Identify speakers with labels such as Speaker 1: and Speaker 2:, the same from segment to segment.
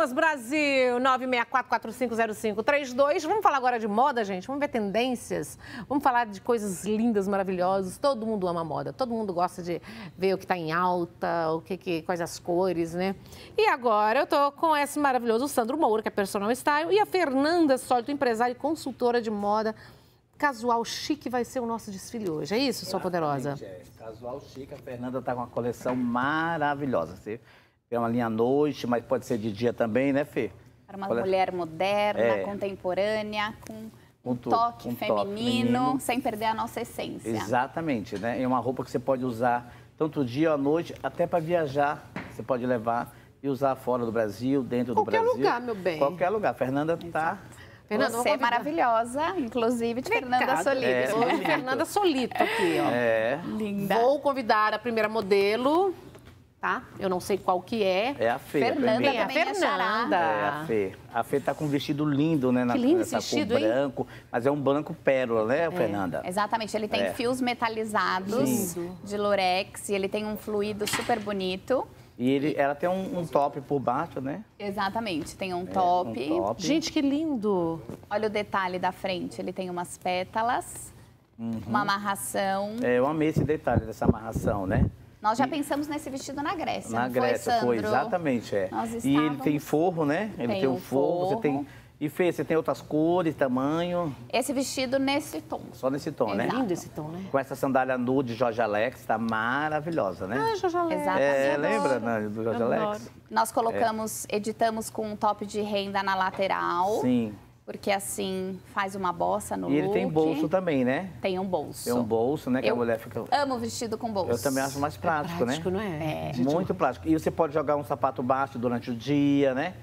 Speaker 1: Vamos, Brasil! 964450532. Vamos falar agora de moda, gente? Vamos ver tendências? Vamos falar de coisas lindas, maravilhosas. Todo mundo ama moda. Todo mundo gosta de ver o que está em alta, o que, que, quais as cores, né? E agora eu estou com esse maravilhoso Sandro Moura, que é personal style, e a Fernanda Sólito, empresária e consultora de moda casual chique vai ser o nosso desfile hoje. É isso, sua poderosa? É.
Speaker 2: Casual chique, a Fernanda está com uma coleção maravilhosa. Você é uma linha à noite, mas pode ser de dia também, né, Fê? Para uma é? mulher
Speaker 3: moderna, é. contemporânea,
Speaker 2: com um, toque, um feminino, toque, feminino,
Speaker 3: sem perder a nossa essência.
Speaker 2: Exatamente, né? É uma roupa que você pode usar tanto dia ou à noite, até para viajar, você pode levar e usar fora do Brasil, dentro qualquer do Brasil. Qualquer lugar, meu bem. Qualquer lugar. Fernanda tá Fernanda, você é
Speaker 1: maravilhosa, inclusive, de Fernanda Solito. É, Hoje, Fernanda Solito aqui, ó. É. Linda. Vou convidar a primeira modelo tá? Eu não sei qual que é. É a Fê. Fernanda é, é a Fernanda. É a
Speaker 2: Fê. A Fê tá com um vestido lindo, né? Na, que lindo nessa tá vestido, cor branco, hein? mas é um branco pérola, né, é. Fernanda?
Speaker 3: Exatamente. Ele tem é. fios metalizados lindo. de lurex e ele tem um fluido super bonito.
Speaker 2: E ele, ela tem um, um, top por baixo, né?
Speaker 3: Exatamente, tem um top. É, um top. Gente, que lindo! Olha o detalhe da frente, ele tem umas pétalas, uhum. uma amarração.
Speaker 2: É, eu amei esse detalhe dessa amarração, né?
Speaker 3: Nós já e... pensamos nesse vestido na Grécia. Na Grécia, foi, foi,
Speaker 2: exatamente, é. Estávamos... E ele tem forro, né? Ele tem, tem o forro, forro. você tem. E Fê, você tem outras cores, tamanho?
Speaker 3: Esse vestido nesse tom.
Speaker 2: Só nesse tom, né? Exato. né? Lindo esse tom, né? Com essa sandália nude Jorge Alex, tá maravilhosa, né? Ah, Jorge Alex. Exato. É, lembra né, do Jorge Alex?
Speaker 3: Nós colocamos, é. editamos com um top de renda na lateral. Sim. Porque assim, faz uma bossa no e look. E ele tem bolso também, né? Tem um bolso. Tem um bolso,
Speaker 2: né? Que eu a mulher fica.
Speaker 3: Amo vestido com bolso. Eu também acho mais
Speaker 2: prático, é prático né? Prático, não é? é. Muito prático. E você pode jogar um sapato baixo durante o dia, né?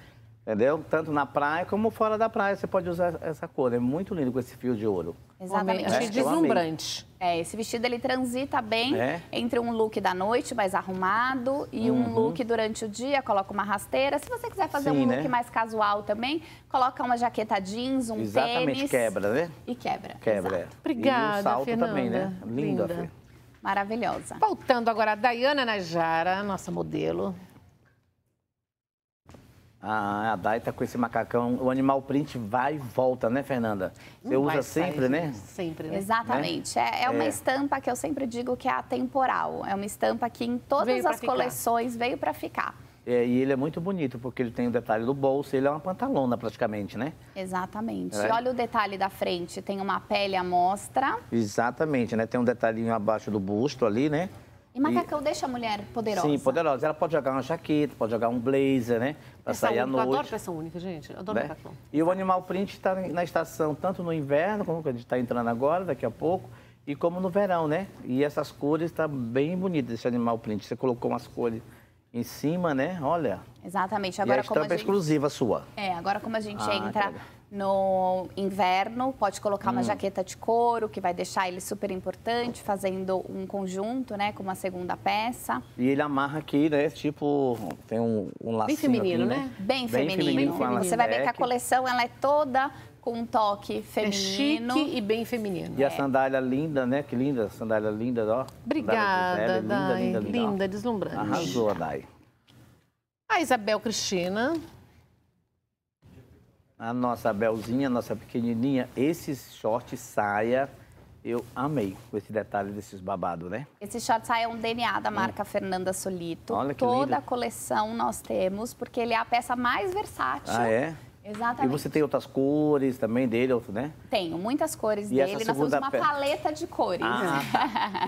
Speaker 2: Entendeu? Tanto na praia como fora da praia você pode usar essa cor. É muito lindo com esse fio de ouro. Exatamente. É, deslumbrante.
Speaker 3: É, esse vestido ele transita bem é. entre um look da noite mais arrumado e uhum. um look durante o dia, coloca uma rasteira. Se você quiser fazer Sim, um né? look né? mais casual também, coloca uma jaqueta jeans, um Exatamente, tênis. Exatamente, quebra, né? E quebra.
Speaker 2: Quebra. É. Exato. Obrigada, e o salto Fernanda. também, né? Linda. Linda.
Speaker 1: Maravilhosa. Voltando agora a Dayana Najara, nossa modelo.
Speaker 2: A, ah, a Dai tá com esse macacão. O animal print vai e volta, né, Fernanda? Você Não usa sempre, sair, né?
Speaker 1: Sempre, né? Exatamente.
Speaker 3: Né? É, é, uma é. estampa que eu sempre digo que é atemporal. É uma estampa que em todas as coleções veio para ficar.
Speaker 2: É, e ele é muito bonito, porque ele tem o um detalhe do bolso, ele é uma pantalona praticamente, né?
Speaker 3: Exatamente. É. E olha o detalhe da frente, tem uma pele à mostra.
Speaker 2: Exatamente, né? Tem um detalhinho abaixo do busto ali, né? E macacão
Speaker 3: e... deixa a mulher poderosa. Sim,
Speaker 2: poderosa. Ela pode jogar uma jaqueta, pode jogar um blazer, né? Pra sair única. à noite. Eu adoro
Speaker 1: pressão única, gente. Eu adoro né? macacão.
Speaker 2: E o animal print está na estação, tanto no inverno, como a gente está entrando agora, daqui a pouco, e como no verão, né? E essas cores tá bem bonitas, esse animal print. Você colocou umas cores em cima, né? Olha.
Speaker 3: Exatamente. Agora e a como tá a gente... exclusiva sua. É, agora como a gente ah, entra no inverno, pode colocar hum. uma jaqueta de couro, que vai deixar ele super importante, fazendo um conjunto, né, com uma segunda peça.
Speaker 2: E ele amarra aqui, né, tipo, tem um, um lacinho Bem feminino, aqui, né? né? Bem, Bem feminino. feminino. Bem feminino. Você vai ver que a
Speaker 3: coleção, ela é toda com um toque é feminino. É chique e bem feminino. E a é.
Speaker 2: sandália é. linda, né? Que linda, sandália linda, ó. Obrigada, Dai. Linda, linda, linda, linda, deslumbrante. Arrasou, Dai.
Speaker 1: A Isabel Cristina
Speaker 2: a nossa Belzinha, a nossa pequenininha, esses shorts saia, eu amei com esse detalhe desses babados, né?
Speaker 3: Esse short saia é um DNA da marca hum. Fernanda Solito. Olha que Toda lindo. a coleção nós temos, porque ele é a peça mais versátil. Ah, é? Exatamente. E você
Speaker 2: tem outras cores também dele, outro, né?
Speaker 3: Tenho muitas cores e dele. Nós temos uma pe... paleta de cores. Ah,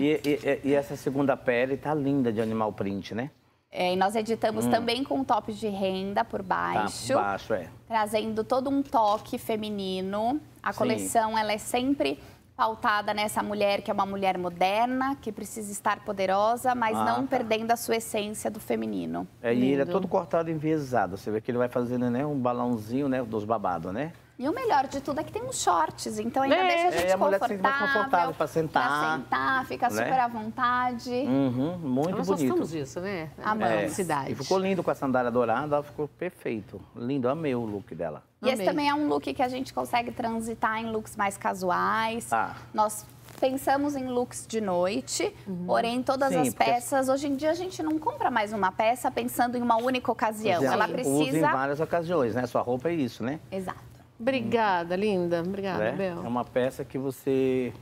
Speaker 2: e, e, e, essa segunda pele tá linda de animal print, né?
Speaker 3: É, e nós editamos hum. também com tops de renda por tá, baixo. Tá, baixo, é. Trazendo todo um toque feminino. A Sim. coleção, ela é sempre pautada nessa mulher que é uma mulher moderna, que precisa estar poderosa, mas ah, não tá. perdendo a sua essência do feminino. É, e ele é todo
Speaker 2: cortado e enviesado. Você vê que ele vai fazendo né, um balãozinho né, dos babados, né?
Speaker 3: E o melhor de tudo é que tem uns shorts, então ainda é, deixa a gente é, a confortável. se confortável
Speaker 2: para sentar. Pra
Speaker 3: sentar, fica né? super à vontade. Uhum,
Speaker 2: muito Nós bonito. Nós
Speaker 3: disso, né? Amamos. É. E ficou
Speaker 2: lindo com a sandália dourada, ficou perfeito. Lindo, amei o look dela.
Speaker 3: E amei. esse também é um look que a gente consegue transitar em looks mais casuais. Ah. Nós pensamos em looks de noite, uhum. porém todas Sim, as é peças, porque... hoje em dia a gente não compra mais uma peça pensando em uma única ocasião. É, sim. Ela precisa usa em várias
Speaker 2: ocasiões, né? Sua roupa é isso, né?
Speaker 1: Exato. Obrigada, linda. Obrigada, né? Bel. É
Speaker 2: uma peça que você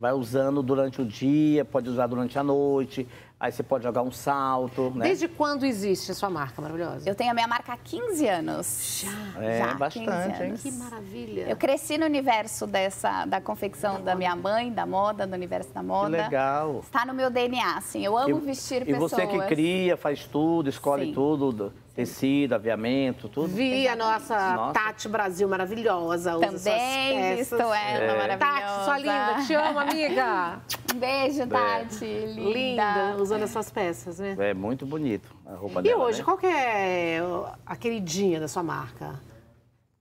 Speaker 2: vai usando durante o dia, pode usar durante a noite, aí você pode jogar um salto,
Speaker 1: né? Desde
Speaker 3: quando existe a sua marca maravilhosa? Eu tenho a minha marca há 15 anos. Já? É, Já, bastante, hein? Que
Speaker 1: maravilha. Eu
Speaker 3: cresci no universo dessa, da confecção da, da minha mãe, da moda, do universo da moda. Que
Speaker 2: legal. Está
Speaker 3: no meu DNA, assim, eu amo e, vestir e pessoas. E você que cria,
Speaker 2: faz tudo, escolhe Sim. tudo Tecido, aviamento, tudo. Vi a nossa, nossa,
Speaker 1: Tati Brasil maravilhosa. Também usa Também visto ela é. maravilhosa. Tati, sua linda, te amo, amiga. Um beijo, Tati. É. Linda. linda. usando essas suas peças, né? É muito
Speaker 2: bonito a roupa e dela. E hoje, né?
Speaker 1: qual que é a queridinha da sua marca?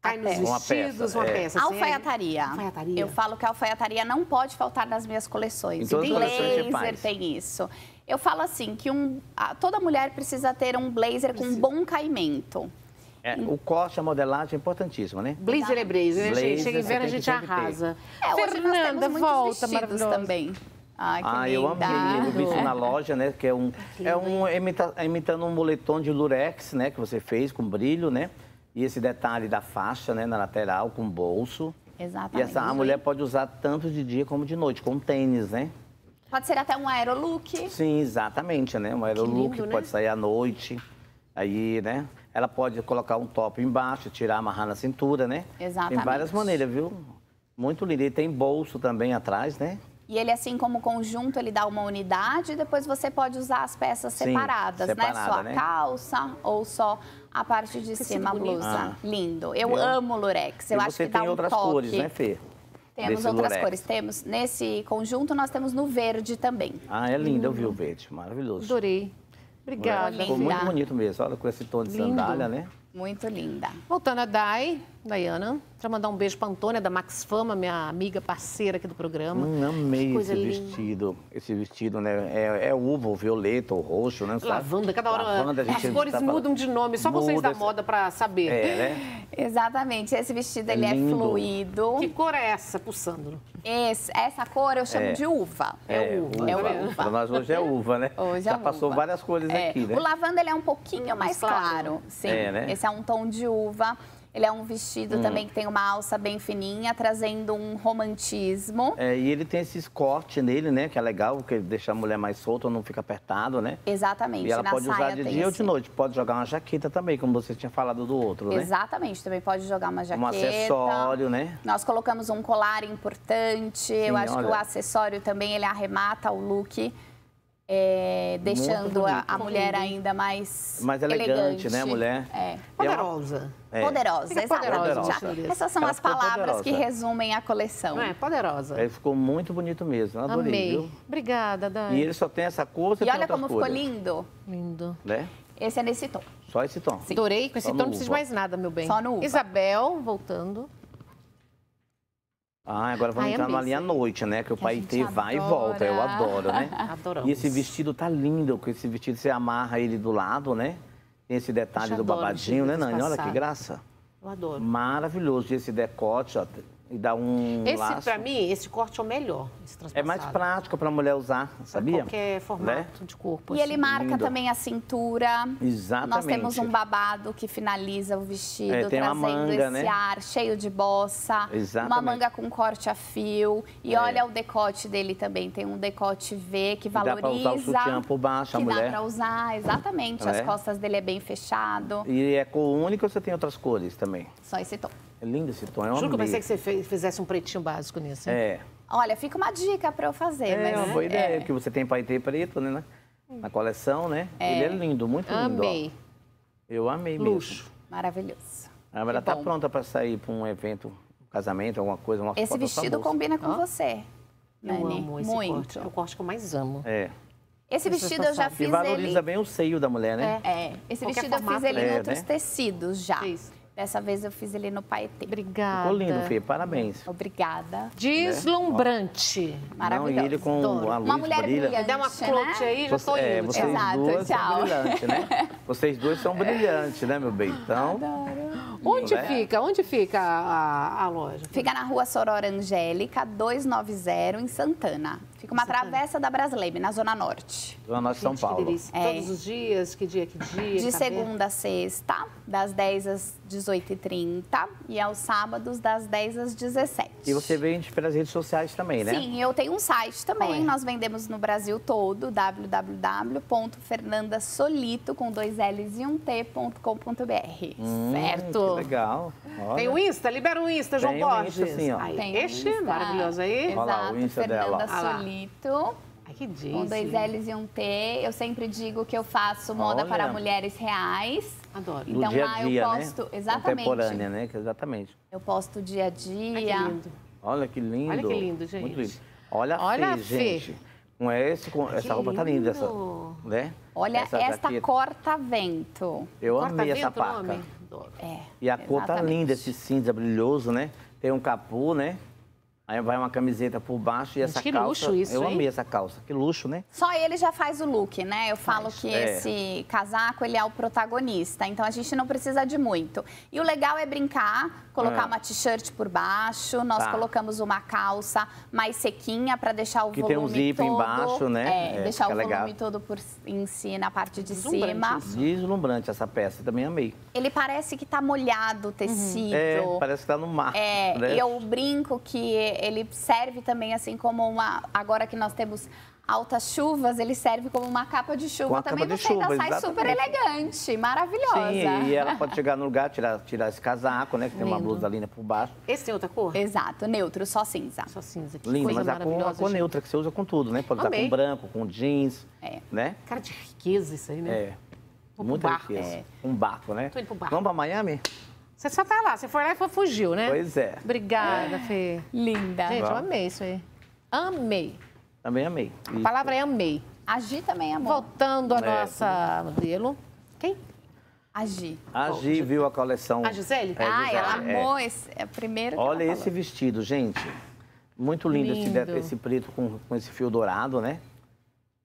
Speaker 3: Cai tá nos vestidos, uma é. peça. Uma assim, é. alfaiataria. alfaiataria. Eu falo que a alfaiataria não pode faltar nas minhas coleções. Em tem laser, tem isso. Eu falo assim, que um, toda mulher precisa ter um blazer precisa. com bom caimento.
Speaker 2: É, o corte, a modelagem é importantíssima, né? Blazer é blazer, né, gente? Chega em ver, a gente arrasa.
Speaker 3: É, Fernanda, volta, maravilhosa. também. Ai, que ah, linda. eu amei. Eu vi isso na
Speaker 2: loja, né? Que é um, é um imita, imitando um moletom de lurex, né? Que você fez com brilho, né? E esse detalhe da faixa, né? Na lateral, com bolso.
Speaker 3: Exatamente. E essa, a mulher
Speaker 2: pode usar tanto de dia como de noite, com tênis, né?
Speaker 3: Pode ser até um aerolook.
Speaker 2: Sim, exatamente, né? Um aerolook lindo, né? pode sair à noite. Aí, né? Ela pode colocar um top embaixo, tirar, amarrar na cintura, né?
Speaker 3: Exatamente. Tem várias maneiras,
Speaker 2: viu? Muito lindo. E tem bolso também atrás, né?
Speaker 3: E ele, assim como conjunto, ele dá uma unidade e depois você pode usar as peças Sim, separadas, né? separada, né? Só a né? calça ou só a parte de que é cima, a blusa. Ah. Lindo. Eu, eu, amo lurex. Eu e acho que dá um toque. tem outras cores, né, Fê?
Speaker 2: Temos outras lurex. cores.
Speaker 3: Temos nesse conjunto, nós temos no verde também.
Speaker 2: Ah, é lindo, eu vi o hum. verde, maravilhoso.
Speaker 3: Adorei. Obrigada.
Speaker 2: Ficou muito bonito mesmo, olha com esse tom de lindo. sandália, né?
Speaker 1: Muito linda. Voltando a Dai, Dayana, para mandar um beijo para Antônia da Max Fama, minha amiga parceira aqui do programa. Hum, amei esse linda.
Speaker 2: vestido. Esse vestido, né? É, é uva, violeta, ou roxo, né? Lavanda, cada hora Lavanda, as tá cores tá mudam de nome, só vocês da moda
Speaker 1: para saber. É, né? Exatamente.
Speaker 3: Esse vestido é ele é lindo. é fluido. Que cor
Speaker 1: é essa, Pussandro?
Speaker 3: essa cor eu chamo é. de uva. É, é uva. Tá é uva. uva. Para
Speaker 2: nós hoje é uva, né? Hoje Já é passou várias cores é. aqui, né? O
Speaker 3: lavanda ele é um pouquinho hum, mais claro. claro. Sim. É, né? Esse é um tom de uva. Ele é um vestido hum. também que tem uma alça bem fininha, trazendo um romantismo.
Speaker 2: É, e ele tem esse cortes nele, né? Que é legal, porque deixa a mulher mais solta, não fica apertado, né?
Speaker 3: Exatamente. E ela Na pode usar de dia esse. ou de
Speaker 2: noite. Pode jogar uma jaqueta também, como você tinha falado do outro, né?
Speaker 3: Exatamente, também pode jogar uma jaqueta. Um acessório, né? Nós colocamos um colar importante. Sim, Eu acho olha... que o acessório também, ele arremata o look é, deixando a, a, mulher ainda mais, mais elegante, né, elegante. né, mulher? É. é.
Speaker 1: Poderosa. É. Poderosa,
Speaker 2: exatamente. Essas são Ela as palavras que
Speaker 3: resumem a coleção. Não é,
Speaker 2: poderosa. Ele é, ficou muito bonito mesmo, adorei. Amei. Viu?
Speaker 3: Obrigada, Dani. E
Speaker 2: ele só tem essa cor, E olha como cores. ficou
Speaker 3: lindo. Lindo. Né? Esse é nesse tom.
Speaker 2: Só esse tom. Sim. Adorei, com esse tom não de mais
Speaker 3: nada, meu bem. Só no uva. Isabel,
Speaker 1: voltando.
Speaker 2: Ah, agora vamos Ai, entrar numa linha à noite, né? Que, que o Paetê vai e volta. Eu adoro, né? Adoramos. E esse vestido tá lindo, com esse vestido você amarra ele do lado, né? Tem esse detalhe do babadinho, né, Nani? Olha que graça. Eu adoro. Maravilhoso. E esse decote, ó, e dá um esse, laço. Pra mim,
Speaker 1: esse corte é o melhor.
Speaker 2: é mais prático pra mulher usar, sabia? Pra qualquer né? formato né? de corpo. E assim. ele marca Lindo. também
Speaker 3: a cintura.
Speaker 2: Exatamente. Nós temos um
Speaker 3: babado que finaliza o vestido, é, trazendo manga, esse né? ar cheio de bossa. Exatamente. Uma manga com corte a fio. E é. olha o decote dele também. Tem um decote V que valoriza. que dá pra usar o sutiã por
Speaker 2: baixo, a mulher. dá pra
Speaker 3: usar, exatamente. É. As costas dele é bem fechado.
Speaker 2: E é cor única ou você tem outras cores também? Só esse tom. É lindo esse tom, é Juro que eu pensei que você
Speaker 1: fizesse um pretinho básico nisso. Hein? É. Olha, fica uma dica para eu fazer. É mas... uma boa é. ideia,
Speaker 2: é. que você tem pai preto, né? Na coleção, né? É. Ele é lindo, muito lindo. Amei. Ó. Eu amei Luxo. Mesmo.
Speaker 3: Maravilhoso.
Speaker 2: Ah, ela está pronta para sair para um evento, um casamento, alguma coisa. Uma esse vestido combina
Speaker 1: com ah? você, Nani. Eu amo esse muito. corte. É o corte que eu mais amo. É. Esse vestido eu já fiz. ele. E valoriza ele...
Speaker 2: bem o seio da mulher, né? É.
Speaker 3: é. Esse Qualquer vestido eu fiz ele é, em outros né? tecidos já. É isso. Dessa vez eu fiz ele no
Speaker 1: paetê. Obrigada. Ficou lindo, Fê.
Speaker 2: Parabéns.
Speaker 1: Obrigada. Deslumbrante. Né? Maravilhoso. Não,
Speaker 2: ele com a luz Uma mulher brilha. brilhante, Dá
Speaker 1: uma né? clote aí, já estou é, indo. Vocês Exato, duas tchau. São brilhantes, né?
Speaker 2: vocês duas são brilhantes, né, meu bem? Então... Adoro. Onde né? fica?
Speaker 1: Onde
Speaker 3: fica a, a, loja? Fica na rua Sorora Angélica, 290, em Santana. Fica uma travessa da Brasleme, na Zona Norte.
Speaker 2: Zona Norte de São Paulo. É. Todos os dias?
Speaker 3: Que dia, que dia? De segunda a sexta, das 10 às 18h30 e aos sábados das 10 às 17 E
Speaker 2: você vende pelas redes sociais também, né? Sim,
Speaker 3: eu tenho um site também. É? Nós vendemos no Brasil todo, www.fernandasolito, com dois L's e um T.com.br.
Speaker 2: Hum, certo? legal. Olha. Tem o
Speaker 1: Insta? Libera o Insta, João Borges. Insta, sim, ó. Ah, tem Este, Insta. maravilhoso aí. É Exato, Olha lá, o Insta Fernanda dela. Solito.
Speaker 3: Lito. Ai, que diz. Com dois L's e um T. Eu sempre digo que eu faço moda Olha. para mulheres reais. Adoro. Então, Do então dia lá dia, eu né? posto. Né? Exatamente. Contemporânea,
Speaker 2: né? Exatamente.
Speaker 3: Eu posto dia a dia. Ai, que lindo.
Speaker 2: Olha que lindo. Olha que lindo, gente. Muito lindo. Olha, Olha Fê, Fê. gente. Com esse, com essa roupa tá linda, essa, né? Olha, essa, esta
Speaker 3: corta-vento. Eu corta amei essa paca. É,
Speaker 2: e a exatamente. cor tá linda, esse cinza brilhoso, né? Tem um capô, né? Aí vai uma camiseta por baixo e essa que calça. Que luxo isso, Eu hein? amei essa calça, que luxo, né?
Speaker 3: Só ele já faz o look, né? Eu falo faz. que é. esse casaco, ele é o protagonista, então a gente não precisa de muito. E o legal é brincar, colocar é. uma t-shirt por baixo, nós tá. colocamos uma calça mais sequinha para deixar o que volume Que tem um zip embaixo, né? É, é deixar o volume legal. todo por, em si, na parte de cima.
Speaker 2: Deslumbrante essa peça, também amei.
Speaker 3: Ele parece que tá molhado o uhum. tecido. Uhum. É,
Speaker 2: parece que tá no mar. É, né? eu
Speaker 3: brinco que ele serve também assim como uma. Agora que nós temos altas chuvas, ele serve como uma capa de chuva também. Capa de você chuva, ainda sai exatamente. super elegante, maravilhosa. Sim, e ela pode chegar
Speaker 2: no lugar, tirar, tirar esse casaco, né? Que tem Lindo. uma blusa linda por baixo.
Speaker 3: Esse tem outra cor? Exato, neutro, só cinza. Só cinza. Que Lindo, mas a cor, a cor neutra
Speaker 2: que você usa com tudo, né? Pode Amei. usar com branco, com jeans, é. né? Cara de riqueza isso aí, né? É. Muito riqueza. É. Um barco, né? Tô indo pro barco. Vamos pra Miami?
Speaker 1: Você só tá lá, você foi lá e foi, fugiu, né? Pois é. Obrigada, é. Fê. Linda. Gente, Vamos. eu amei isso aí. Amei.
Speaker 2: Também amei. A palavra
Speaker 1: é amei. Agir também é amou. Voltando à é, nossa modelo. Quem? Agi.
Speaker 2: Agi viu a coleção. A Gisele? É, ah, ela é. amou
Speaker 3: é. esse. É o primeiro Olha esse falou.
Speaker 2: vestido, gente. Muito lindo, lindo. Esse, esse preto com, com esse fio dourado, né?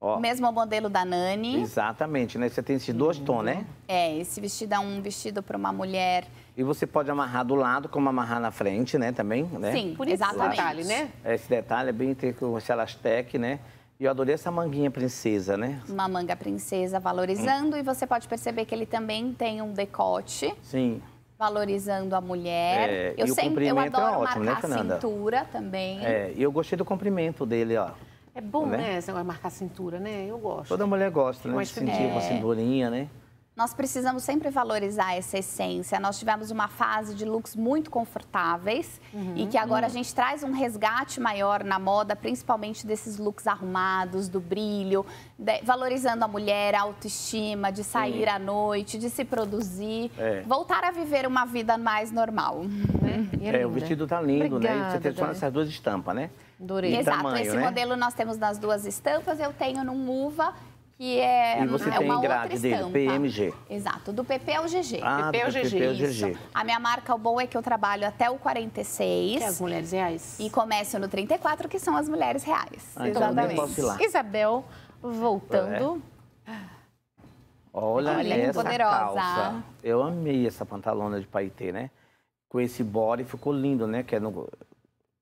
Speaker 2: Ó.
Speaker 3: Mesmo modelo da Nani.
Speaker 2: Exatamente, né? Você tem esses dois tons, né?
Speaker 3: É, esse vestido é um vestido para uma mulher.
Speaker 2: E você pode amarrar do lado, como amarrar na frente, né? Também, né? Sim, por exatamente. esse detalhe, né? É, esse detalhe é bem ter com esse elastec, né? E eu adorei essa manguinha princesa, né?
Speaker 3: Uma manga princesa valorizando. Hum. E você pode perceber que ele também tem um decote. Sim valorizando a mulher. É,
Speaker 2: eu sempre eu é adoro é ótimo, né, marcar né, a
Speaker 1: cintura também. É,
Speaker 2: e eu gostei do comprimento dele, ó.
Speaker 1: É bom, né? né? Esse negócio a cintura, né? Eu gosto. Toda
Speaker 2: mulher gosta, né? De sentir uma é. cinturinha, né?
Speaker 3: Nós precisamos sempre valorizar essa essência. Nós tivemos uma fase de looks muito confortáveis uhum, e que agora uhum. a gente traz um resgate maior na moda, principalmente desses looks arrumados, do brilho, de, valorizando a mulher, a autoestima, de sair à noite, de se produzir, é. voltar a viver uma vida mais normal. Né? Uhum. É, é o vestido tá lindo, Obrigada, né? E você tem só essas
Speaker 2: duas estampas, né?
Speaker 3: Adorei. Exato, tamanho, esse né? modelo nós temos nas duas estampas, eu tenho num uva que é, e você é tem uma outra estampa. Dele, PMG. Exato, do PP ao GG. Ah, PP ao GG. PP ao GG. A minha marca, o bom é que eu trabalho até o 46. Que é as mulheres reais. E começo no 34, que são as mulheres reais.
Speaker 2: Ah, então Exatamente. Então
Speaker 1: Isabel, voltando. É.
Speaker 2: Olha, Olha essa poderosa. calça. Eu amei essa pantalona de paetê, né? Com esse body ficou lindo, né? Que é no...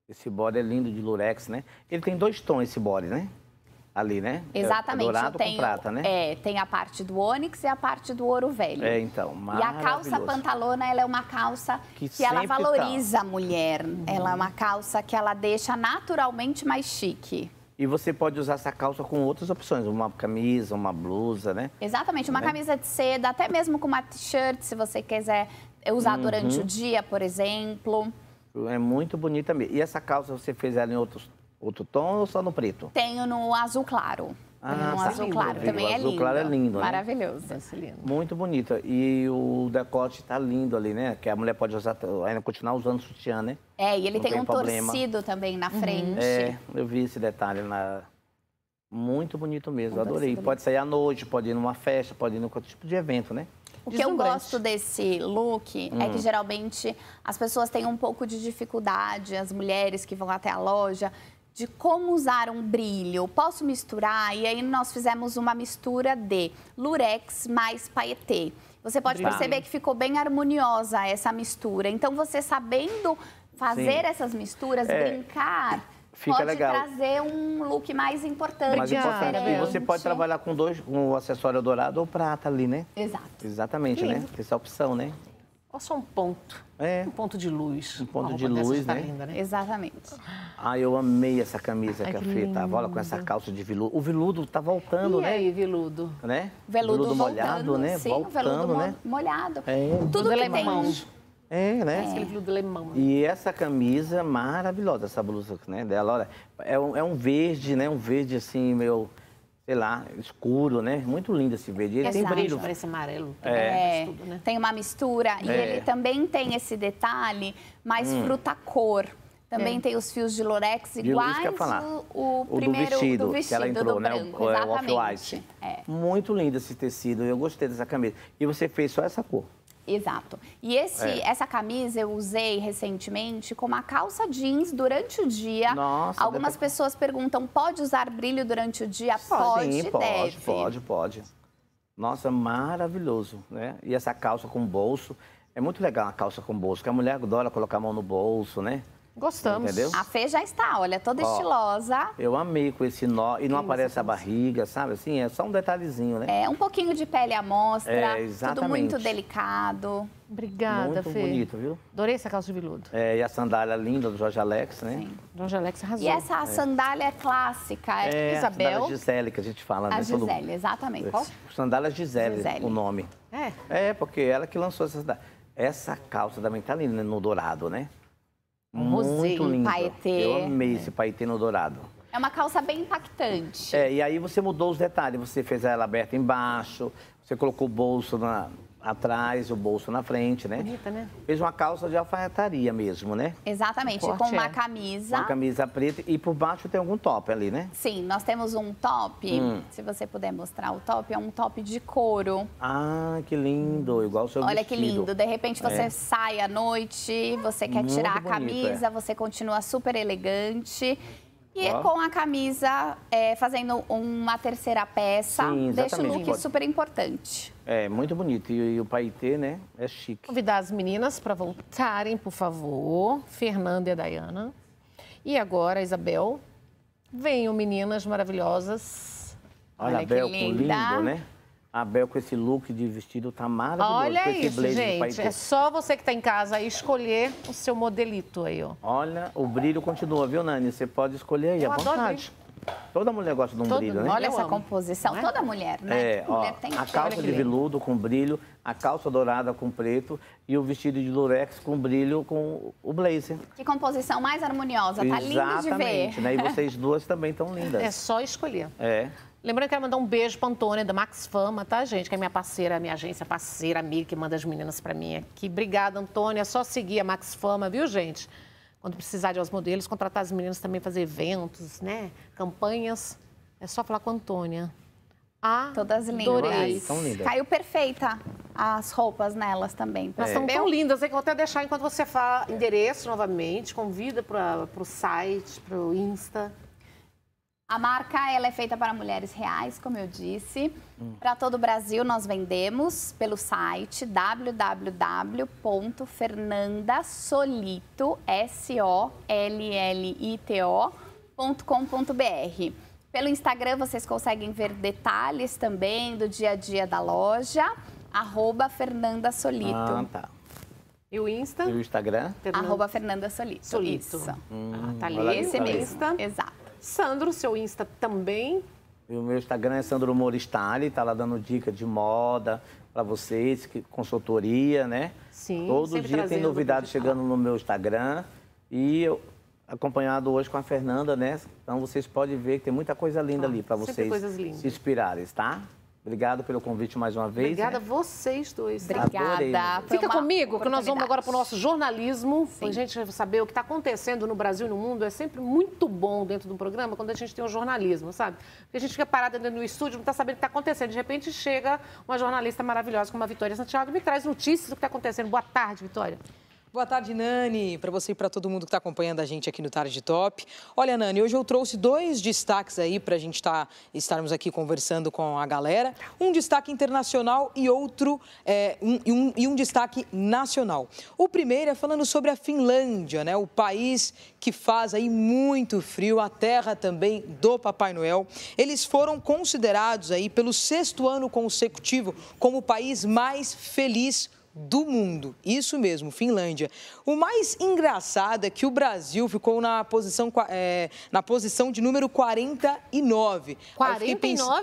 Speaker 2: Esse body é lindo de lurex, né? Ele tem dois tons, esse body, né? ali, né? É Exatamente. É dourado tem, com prata, né? É,
Speaker 3: tem a parte do ônix e a parte do ouro velho. É,
Speaker 2: então, E a calça
Speaker 3: pantalona, ela é uma calça que, que ela valoriza tá. a mulher. Hum. Ela é uma calça que ela deixa naturalmente mais chique.
Speaker 2: E você pode usar essa calça com outras opções, uma camisa, uma blusa, né?
Speaker 3: Exatamente, uma né? camisa de seda, até mesmo com uma t-shirt, se você quiser usar uhum. durante o dia, por exemplo.
Speaker 2: É muito bonita mesmo. E essa calça você fez ela em outros Outro tom ou só no preto?
Speaker 3: Tenho no azul claro.
Speaker 2: Ah, no tá azul lindo, claro viu? também o é lindo. claro é lindo,
Speaker 3: Maravilhoso. Né? Maravilhoso. lindo.
Speaker 2: Muito bonito. E o decote tá lindo ali, né? Que a mulher pode usar, ainda continuar usando sutiã, né?
Speaker 3: É, e ele tem, tem, um problema. torcido também na uhum. frente. É,
Speaker 2: eu vi esse detalhe na... Muito bonito mesmo, adorei. Pode sair à noite, pode ir numa festa, pode ir em qualquer tipo de evento, né?
Speaker 3: O que eu gosto desse look hum. é que hum. geralmente as pessoas têm um pouco de dificuldade, as mulheres que vão até a loja, de como usar um brilho. Posso misturar? E aí nós fizemos uma mistura de lurex mais paetê. Você pode brilho. perceber que ficou bem harmoniosa essa mistura. Então, você sabendo fazer Sim. essas misturas, é. brincar,
Speaker 2: Fica pode legal.
Speaker 3: trazer um look mais importante. Mais importante. E você
Speaker 2: pode trabalhar com dois, com o acessório dourado ou prata ali, né? Exato. Exatamente, Sim. né? Essa é opção, né?
Speaker 3: Ou só um ponto.
Speaker 2: É. Um ponto de luz. Um ponto de luz, tá né? Linda,
Speaker 3: né? Exatamente.
Speaker 2: Ah, eu amei essa camisa Ai, que a Fê tava. Olha com essa calça de veludo. O veludo tá voltando, e né? E aí,
Speaker 3: veludo?
Speaker 2: Né? Veludo, veludo molhado, voltando, né? Sim, voltando, veludo né?
Speaker 3: molhado. É. Tudo que tem.
Speaker 2: É, né? É. Aquele veludo lemão. Né? E essa camisa maravilhosa, essa blusa né, dela. Olha, é um, é um verde, né? Um verde assim, meio... Meu sei lá, escuro, né? Muito lindo esse verde. Ele Exato. tem brilho. Parece
Speaker 3: amarelo. É. Né? É, né? Tem uma mistura. É. E ele também tem esse detalhe mais hum. fruta-cor. Também é. tem os fios de lorex iguais de, o, o, primeiro do vestido, do vestido que ela entrou, né? Branco, é, o, o off-white.
Speaker 2: É. Muito lindo esse tecido. Eu gostei dessa camisa. E você fez só essa cor.
Speaker 3: Exato. E esse, é. essa camisa eu usei recentemente como a calça jeans durante o dia. Nossa, Algumas deve... pessoas perguntam, pode usar brilho durante o dia? Pode, pode, deve. pode,
Speaker 2: pode. Nossa, maravilhoso, né? E essa calça com bolso, é muito legal a calça com bolso, que a mulher adora colocar a mão no bolso, né?
Speaker 3: Gostamos. Entendeu? A Fê já está, olha, toda Ó, estilosa.
Speaker 2: Eu amei com esse nó. E não Sim, aparece a barriga, sabe? Assim, é só um detalhezinho, né?
Speaker 3: É, um pouquinho de pele à mostra. É, exatamente. Tudo muito delicado. Obrigada, muito Fê. Muito bonito, viu? Adorei essa calça de
Speaker 2: veludo. É, e a sandália linda do Jorge Alex, né? Sim. Jorge Alex arrasou. E essa é.
Speaker 3: sandália clássica, é, é Isabel. A
Speaker 2: Gisele, que a gente fala, a né? A Gisele,
Speaker 3: exatamente. Qual? É,
Speaker 2: sandália Gisele, Gisele, o nome. É? É, porque ela que lançou essa sandália. Essa calça também tá linda no dourado, né? Um muito lindo.
Speaker 3: Paetê. Eu
Speaker 2: amei esse paetê no dourado.
Speaker 3: É uma calça bem impactante.
Speaker 2: É, e aí você mudou os detalhes. Você fez ela aberta embaixo, você colocou o bolso na, atrás, o bolso na frente, né? Bonita, né? Fez uma calça de alfaiataria mesmo, né?
Speaker 3: Exatamente, com uma é. camisa. Uma
Speaker 2: camisa preta e por baixo tem algum top ali, né?
Speaker 3: Sim, nós temos um top, hum. se você puder mostrar o top, é um top de couro.
Speaker 2: Ah, que lindo, igual o seu Olha vestido. que lindo, de repente você é.
Speaker 3: sai à noite, você quer Muito tirar bonito, a é. camisa, é. você continua super elegante e ah. com a camisa, é, fazendo uma terceira peça, Sim, deixa o look Sim. super importante.
Speaker 2: É, muito bonito. E, e, o paetê, né, é chique.
Speaker 1: Convidar as meninas para voltarem, por favor. Fernanda e a Dayana. E agora, Isabel. Venham, meninas maravilhosas. Olha, Olha Bel, que linda. lindo, né?
Speaker 2: Abel com esse look de vestido tá maravilhoso. Olha isso, gente. É só
Speaker 1: você que está em casa aí escolher o seu modelito aí, ó.
Speaker 2: Olha, o brilho continua, viu, Nani? Você pode escolher aí, à vontade. Toda mulher gosta de um Todo, brilho, né? Olha Eu essa amo.
Speaker 3: composição, é? toda mulher, né? É, mulher ó, a calça de veludo
Speaker 2: com brilho, a calça dourada com preto e o vestido de lurex com brilho com o blazer.
Speaker 1: Que composição mais harmoniosa, tá lindo de ver. Exatamente, né? E vocês
Speaker 2: duas também estão lindas. É só escolher. É.
Speaker 1: Lembrando que eu quero mandar um beijo pra Antônia, da Max Fama, tá, gente? Que é minha parceira, minha agência parceira, amiga, que manda as meninas para mim aqui. Obrigada, Antônia. É só seguir a Max Fama, viu, gente? Quando precisar de os modelos, contratar as meninas também, fazer eventos, né? Campanhas. É só falar com a Antônia.
Speaker 3: Ah, Todas lindas. Caiu perfeita as roupas nelas também. Elas estão tão
Speaker 1: lindas, hein? Vou até deixar enquanto você fala endereço novamente, convida para o site, para o Insta.
Speaker 3: A marca ela é feita para mulheres reais, como eu disse. Hum. Para todo o Brasil, nós vendemos pelo site www.fernandasolito.com.br. Pelo Instagram, vocês conseguem ver detalhes também do dia a dia da loja. Arroba Fernanda Solito. Ah, tá. E o Insta? E o
Speaker 2: Instagram? Fernanda.
Speaker 3: Arroba Fernanda Solito. Solito.
Speaker 2: Hum, ah, tá ali. Hum, esse tá é mesmo. Insta.
Speaker 3: Exato. Sandro, seu
Speaker 1: Insta também.
Speaker 2: E o meu Instagram é Sandro Moristali, tá lá dando dica de moda para vocês, que, consultoria, né? Sim. Todo dia tem novidade chegando no meu Instagram. E eu, acompanhado hoje com a Fernanda, né? Então vocês podem ver que tem muita coisa linda ah, ali para vocês se inspirarem, tá? Obrigado pelo convite mais uma vez. Obrigada
Speaker 1: né? vocês dois. Tá? Obrigada. Né? Fica comigo, que nós vamos agora para o nosso jornalismo. Para a gente saber o que está acontecendo no Brasil e no mundo. É sempre muito bom dentro de um programa quando a gente tem o um jornalismo, sabe? Porque a gente fica parada dentro do estúdio, não está sabendo o que está acontecendo. De repente chega uma jornalista maravilhosa como a Vitória Santiago e me traz notícias do que está acontecendo. Boa tarde, Vitória.
Speaker 4: Boa tarde, Nani, para você e para todo mundo que está acompanhando a gente aqui no Tarde Top. Olha, Nani, hoje eu trouxe dois destaques aí para a gente tá, estarmos aqui conversando com a galera. Um destaque internacional e outro, é, um, um, e um destaque nacional. O primeiro é falando sobre a Finlândia, né? O país que faz aí muito frio, a terra também do Papai Noel. Eles foram considerados aí pelo sexto ano consecutivo como o país mais feliz do mundo. Isso mesmo, Finlândia. O mais engraçado é que o Brasil ficou na posição, é, na posição de número 49. 49?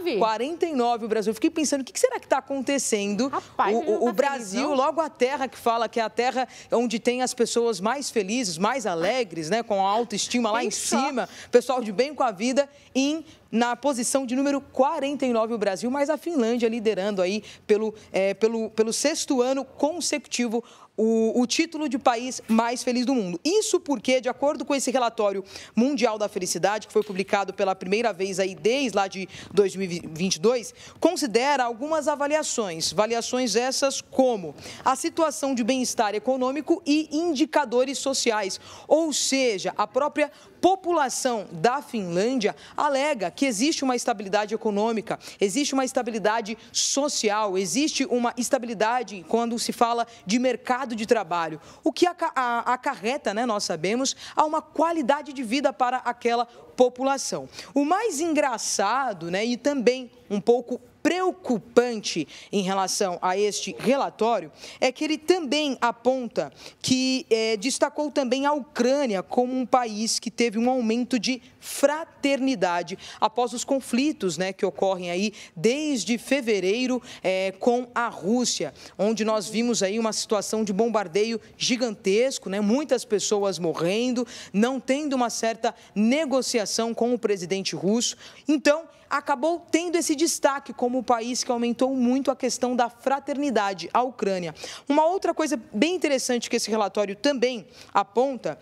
Speaker 4: Pens... 49 o Brasil. fiquei pensando, o que será que está acontecendo? Rapaz, o, o, o tá Brasil, logo a terra que fala que é a terra onde tem as pessoas mais felizes, mais alegres, né? Com a autoestima lá em, em cima. Pessoal de bem com a vida, em na posição de número 49 o Brasil, mas a Finlândia liderando aí pelo, é, pelo, pelo sexto ano consecutivo o, o, título de país mais feliz do mundo. Isso porque, de acordo com esse relatório mundial da felicidade, que foi publicado pela primeira vez aí desde lá de 2022, considera algumas avaliações. Avaliações essas como a situação de bem-estar econômico e indicadores sociais, ou seja, a própria população da Finlândia alega que existe uma estabilidade econômica, existe uma estabilidade social, existe uma estabilidade quando se fala de mercado de trabalho, o que acarreta, né, nós sabemos, a uma qualidade de vida para aquela população. O mais engraçado né, e também um pouco preocupante em relação a este relatório é que ele também aponta que é, destacou também a Ucrânia como um país que teve um aumento de fraternidade após os conflitos né, que ocorrem aí desde fevereiro é, com a Rússia, onde nós vimos aí uma situação de bombardeio gigantesco, né, muitas pessoas morrendo, não tendo uma certa negociação com o presidente russo. Então, acabou tendo esse destaque como o país que aumentou muito a questão da fraternidade à Ucrânia. Uma outra coisa bem interessante que esse relatório também aponta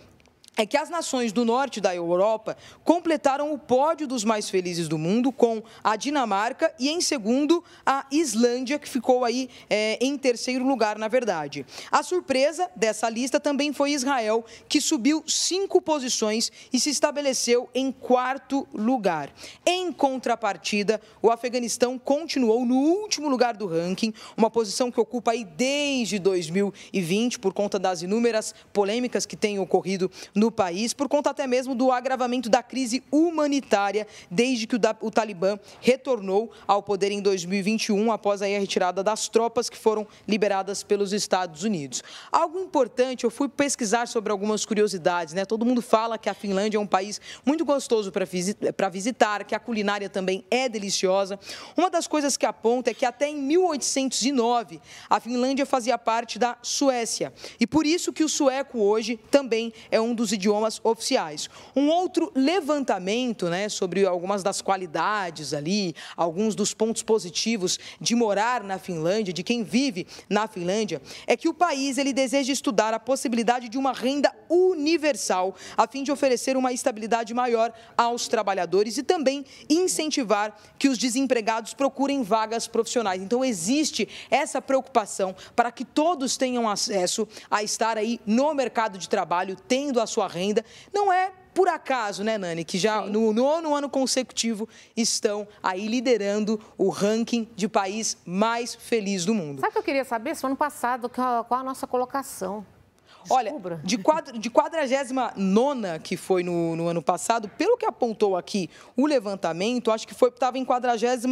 Speaker 4: é que as nações do norte da Europa completaram o pódio dos mais felizes do mundo com a Dinamarca e, em segundo, a Islândia, que ficou aí é, em terceiro lugar, na verdade. A surpresa dessa lista também foi Israel, que subiu cinco posições e se estabeleceu em quarto lugar. Em contrapartida, o Afeganistão continuou no último lugar do ranking, uma posição que ocupa aí desde 2020 por conta das inúmeras polêmicas que têm ocorrido no no país, por conta até mesmo do agravamento da crise humanitária desde que o, da, o Talibã retornou ao poder em 2021, após a retirada das tropas que foram liberadas pelos Estados Unidos. Algo importante, eu fui pesquisar sobre algumas curiosidades, né? Todo mundo fala que a Finlândia é um país muito gostoso para visitar, que a culinária também é deliciosa. Uma das coisas que aponta é que até em 1809 a Finlândia fazia parte da Suécia. E por isso que o sueco hoje também é um dos idiomas oficiais. Um outro levantamento né, sobre algumas das qualidades ali, alguns dos pontos positivos de morar na Finlândia, de quem vive na Finlândia, é que o país ele deseja estudar a possibilidade de uma renda universal, a fim de oferecer uma estabilidade maior aos trabalhadores e também incentivar que os desempregados procurem vagas profissionais. Então, existe essa preocupação para que todos tenham acesso a estar aí no mercado de trabalho, tendo a sua sua renda. Não é por acaso, né, Nani, que já no nono ano consecutivo estão aí liderando o ranking de país mais feliz do mundo.
Speaker 1: Sabe o que eu queria saber? Se ano passado, qual a nossa colocação?
Speaker 4: Olha, de, quadro, de 49 que foi no, no, ano passado, pelo que apontou aqui o levantamento, acho que foi estava em 48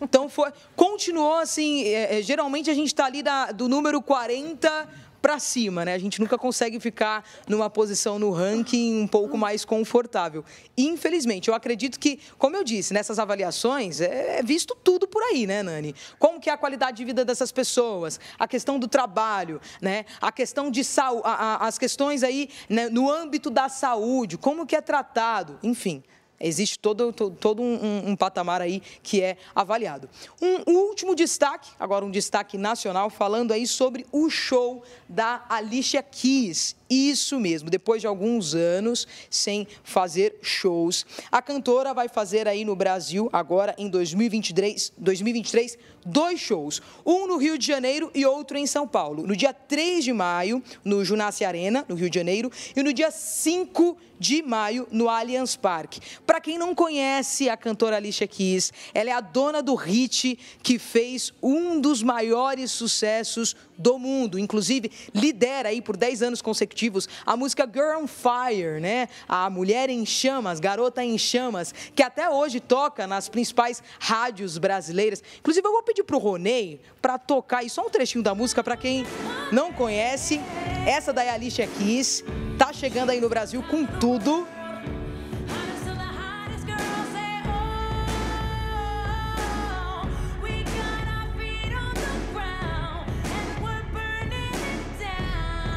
Speaker 4: Então foi, continuou assim, é, é geralmente a gente está ali da, do número 40 para cima, né? A gente nunca consegue ficar numa posição no ranking um pouco mais confortável. Infelizmente, eu acredito que, como eu disse, nessas avaliações é, é visto tudo por aí, né, Nani? Como que é a qualidade de vida dessas pessoas, a questão do trabalho, né? A questão de saúde, as questões aí né, no âmbito da saúde, como que é tratado, enfim. Existe todo, todo, todo um, um, patamar aí que é avaliado. Um último destaque, agora um destaque nacional, falando aí sobre o show da Alicia Keys isso mesmo, depois de alguns anos sem fazer shows. A cantora vai fazer aí no Brasil, agora em 2023, 2023 dois shows. Um no Rio de Janeiro e outro em São Paulo. No dia 3 de maio, no Junace Arena, no Rio de Janeiro, e no dia 5 de maio, no Allianz Parque. Para quem não conhece a cantora Alicia Keys, ela é a dona do hit que fez um dos maiores sucessos do mundo. Inclusive, lidera aí por 10 anos consecutivos a música Girl on Fire, né? A Mulher em Chamas, Garota em Chamas, que até hoje toca nas principais rádios brasileiras. Inclusive, eu vou pedir pro Roney para tocar aí só um trechinho da música para quem não conhece. Essa da Alicia Keys tá chegando aí no Brasil com tudo.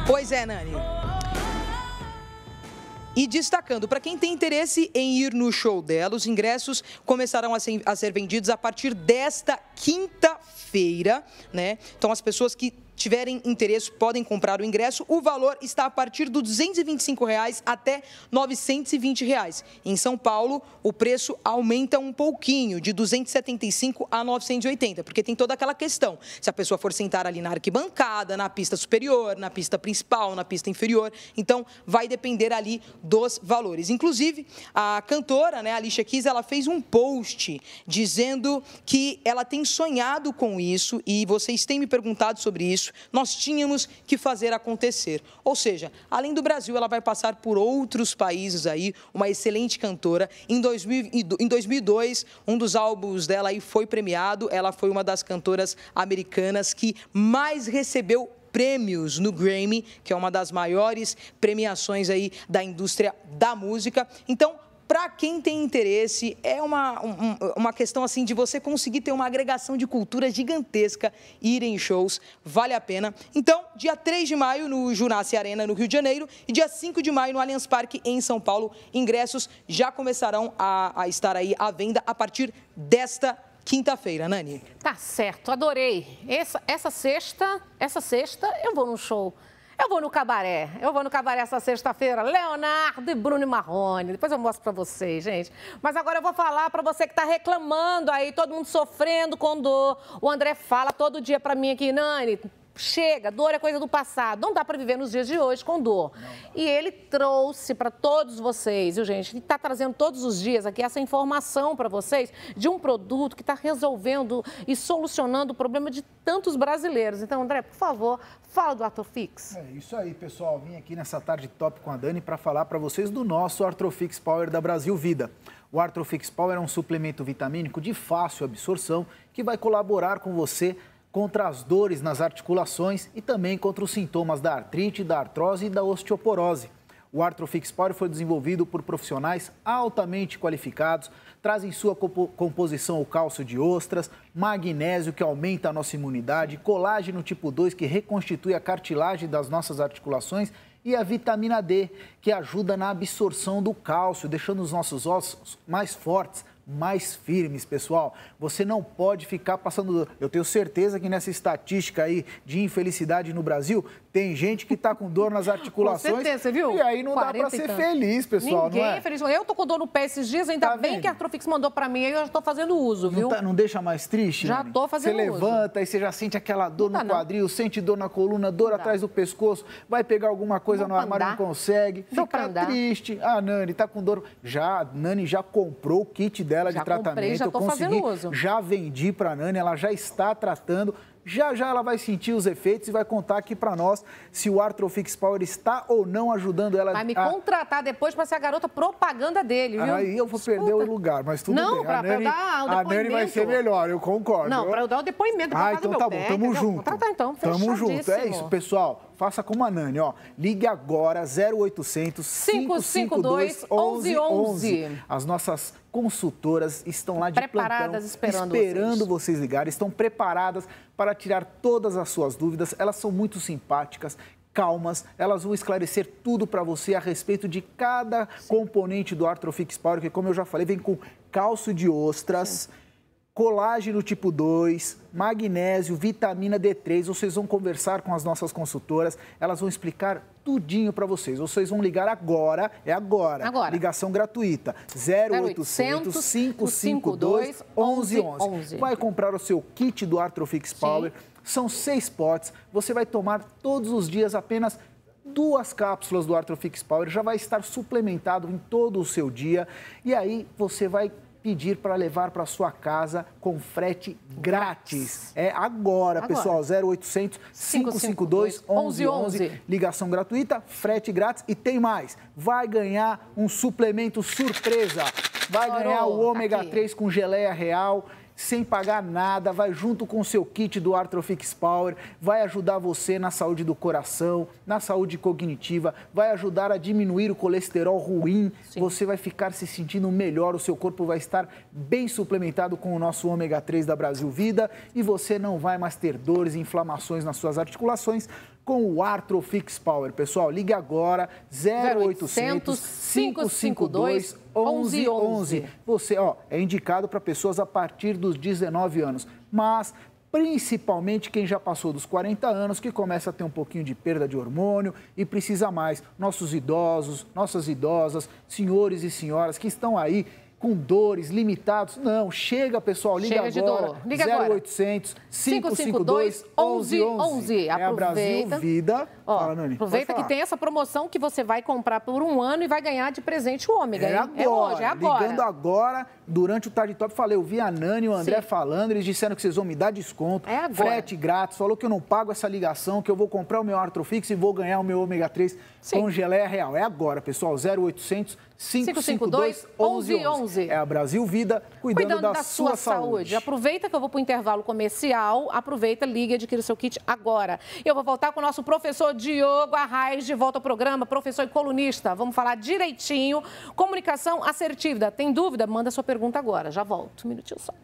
Speaker 4: Pois é, Nani. E destacando, para quem tem interesse em ir no show dela, os ingressos começarão a ser, a ser vendidos a partir desta quinta-feira, né? Então as pessoas que tiverem interesse, podem comprar o ingresso. O valor está a partir do R$ 225 reais até R$ 920. Reais. Em São Paulo, o preço aumenta um pouquinho, de 275 a 980, porque tem toda aquela questão. Se a pessoa for sentar ali na arquibancada, na pista superior, na pista principal, na pista inferior, então vai depender ali dos valores. Inclusive, a cantora, né, Alicia Keys, ela fez um post dizendo que ela tem sonhado com isso e vocês têm me perguntado sobre isso. Nós tínhamos que fazer acontecer. Ou seja, além do Brasil, ela vai passar por outros países aí, uma excelente cantora. Em, 2000, em 2002, um dos álbuns dela aí foi premiado. Ela foi uma das cantoras americanas que mais recebeu prêmios no Grammy, que é uma das maiores premiações aí da indústria da música. Então, para quem tem interesse, é uma, um, uma questão assim de você conseguir ter uma agregação de cultura gigantesca, ir em shows, vale a pena. Então, dia 3 de maio no Junassi Arena, no Rio de Janeiro, e dia 5 de maio no Allianz Parque, em São Paulo. Ingressos já começarão a, a estar aí à venda a partir desta quinta-feira, Nani.
Speaker 1: Tá certo, adorei. Essa, essa sexta, essa sexta eu vou no show. Eu vou no cabaré. Eu vou no cabaré essa sexta-feira. Leonardo e Bruno Marrone. Depois eu mostro para vocês, gente. Mas agora eu vou falar para você que tá reclamando aí, todo mundo sofrendo com dor. O André fala todo dia para mim aqui, Nani, Chega, dor é coisa do passado. Não dá para viver nos dias de hoje com dor. E ele trouxe para todos vocês, viu, gente? Ele está trazendo todos os dias aqui essa informação para vocês de um produto que está resolvendo e solucionando o problema de tantos brasileiros. Então, André, por favor, fala do Artrofix.
Speaker 5: É isso aí, pessoal. Vim aqui nessa tarde top com a Dani para falar para vocês do nosso Artrofix Power da Brasil Vida. O Artrofix Power é um suplemento vitamínico de fácil absorção que vai colaborar com você contra as dores nas articulações e também contra os sintomas da artrite, da artrose e da osteoporose. O Artrofix Power foi desenvolvido por profissionais altamente qualificados, traz em sua composição o cálcio de ostras, magnésio que aumenta a nossa imunidade, colágeno tipo 2 que reconstitui a cartilagem das nossas articulações e a vitamina D que ajuda na absorção do cálcio, deixando os nossos ossos mais fortes mais firmes, pessoal. Você não pode ficar passando. Eu tenho certeza que nessa estatística aí de infelicidade no Brasil, tem gente que tá com dor nas articulações. Com certeza, viu? E aí não dá para ser feliz, pessoal. Ninguém é? é feliz.
Speaker 1: Eu tô com dor no pé esses dias, ainda tá bem vendo? que a Artrofix mandou para mim, aí eu já
Speaker 5: tô fazendo uso, viu? Não, tá, não deixa mais triste? Já Nani? tô fazendo uso. Você levanta e você já sente aquela dor não no tá, quadril, não. sente dor na coluna, dor não atrás dá. do pescoço, vai pegar alguma coisa no armário e não consegue. fica triste. Ah, Nani, tá com dor. Já, Nani já comprou o kit dela já de tratamento. Comprei, já eu consegui, já vendi para a Nani, ela já está tratando. Já já ela vai sentir os efeitos e vai contar aqui para nós se o Artrofix Power está ou não ajudando ela. Vai me a...
Speaker 1: contratar depois para ser a garota propaganda dele, viu? Aí eu
Speaker 5: vou Escuta. perder o lugar, mas tudo não, bem. Pra, a Nani, dar um a Nani vai ser melhor, eu concordo. Não, para eu dar o depoimento. Ah, então tá bom, pé, tamo junto. tá, então, tamo junto, é isso, pessoal faça como a Nani, ó. Ligue agora 0800 552 1111. As nossas consultoras estão lá de preparadas plantão, esperando, esperando vocês. vocês ligarem, estão preparadas para tirar todas as suas dúvidas. Elas são muito simpáticas, calmas, elas vão esclarecer tudo para você a respeito de cada Sim. componente do Artrofix Power, que como eu já falei, vem com calço de ostras, Sim colágeno tipo 2, magnésio, vitamina D3. Vocês vão conversar com as nossas consultoras, elas vão explicar tudinho para vocês. Vocês vão ligar agora, é agora. agora. Ligação gratuita. 0800 552 1111. Vai comprar o seu kit do Artrofix Power. Sim. São seis potes. Você vai tomar todos os dias apenas duas cápsulas do Artrofix Power. Já vai estar suplementado em todo o seu dia. E aí você vai pedir para levar para sua casa com frete grátis. É agora, agora. pessoal, 0800 552 1111, ligação gratuita, frete grátis e tem mais. Vai ganhar um suplemento surpresa. Vai ganhar o tá ômega aqui. 3 com geleia real sem pagar nada, vai junto com o seu kit do Artrofix Power, vai ajudar você na saúde do coração, na saúde cognitiva, vai ajudar a diminuir o colesterol ruim, Sim. você vai ficar se sentindo melhor, o seu corpo vai estar bem suplementado com o nosso ômega 3 da Brasil Vida e você não vai mais ter dores e inflamações nas suas articulações com o Arthrofix Power. Pessoal, ligue agora 0800 552 1111. Você, ó, é indicado para pessoas a partir dos 19 anos, mas principalmente quem já passou dos 40 anos, que começa a ter um pouquinho de perda de hormônio e precisa mais. Nossos idosos, nossas idosas, senhores e senhoras que estão aí com dores, limitados. Não, chega, pessoal, liga chega agora. De Liga 0800 552 1111. É a Brasil Vida. Ó, Fala, Nani. Aproveita que tem
Speaker 1: essa promoção que você vai comprar por um ano e vai ganhar de presente o ômega. É agora. É hoje, é agora.
Speaker 5: Ligando agora durante o Tarde Top, falei, eu vi a Nani e o André Sim. falando, eles disseram que vocês vão me dar desconto, é agora. frete grátis, falou que eu não pago essa ligação, que eu vou comprar o meu Artrofix e vou ganhar o meu ômega 3 Sim. com geleia é real. É agora, pessoal, 0800 552 1111. É a Brasil Vida cuidando, cuidando da, da, sua, saúde. saúde.
Speaker 1: Aproveita que eu vou para o intervalo comercial, aproveita, liga e adquira o seu kit agora. Eu vou voltar com o nosso professor Diogo Arraes de volta ao programa, professor e colunista. Vamos falar direitinho. Comunicação assertiva. Tem dúvida? Manda sua pergunta pergunta agora, já volto, um minutinho só.